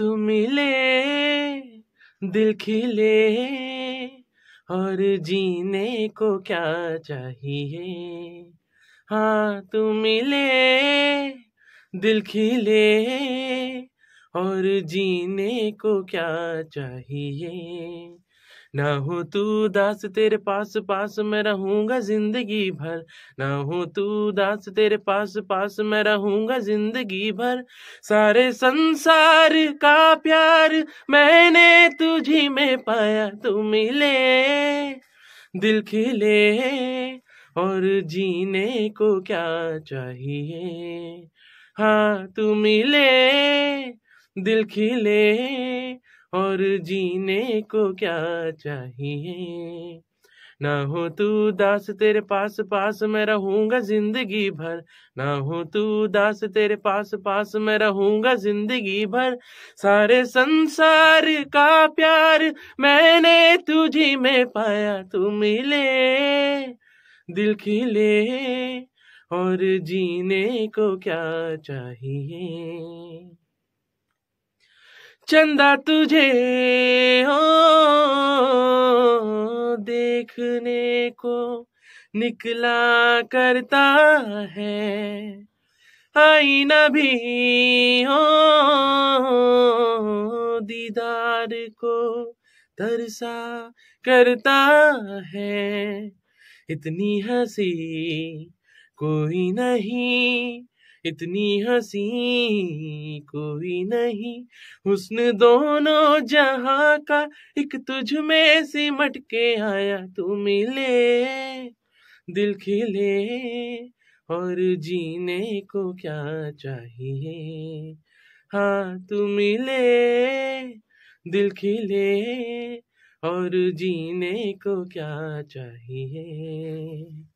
तू मिले दिल खिले और जीने को क्या चाहिए हाँ तू मिले दिल खिले और जीने को क्या चाहिए ना हो तू दास तेरे पास पास मैं रहूंगा जिंदगी भर ना हो तू दास तेरे पास पास मैं रहूंगा जिंदगी भर सारे संसार का प्यार मैंने तुझी में पाया तू मिले दिल खिले और जीने को क्या चाहिए हाँ तू मिले दिल खिले और जीने को क्या चाहिए ना हो तू दास तेरे पास पास मैं रहूंगा जिंदगी भर ना हो तू दास तेरे पास पास मैं रहूंगा जिंदगी भर सारे संसार का प्यार मैंने तुझी में पाया तू मिले दिल खिले और जीने को क्या चाहिए चंदा तुझे हो देखने को निकला करता है आईना भी हो दीदार को तरसा करता है इतनी हंसी कोई नहीं इतनी हसी कोई नहीं उसन दोनों जहां का एक तुझ में सिमट के आया तू मिले दिल खिले और जीने को क्या चाहिए हाँ तू मिले दिल खिले और जीने को क्या चाहिए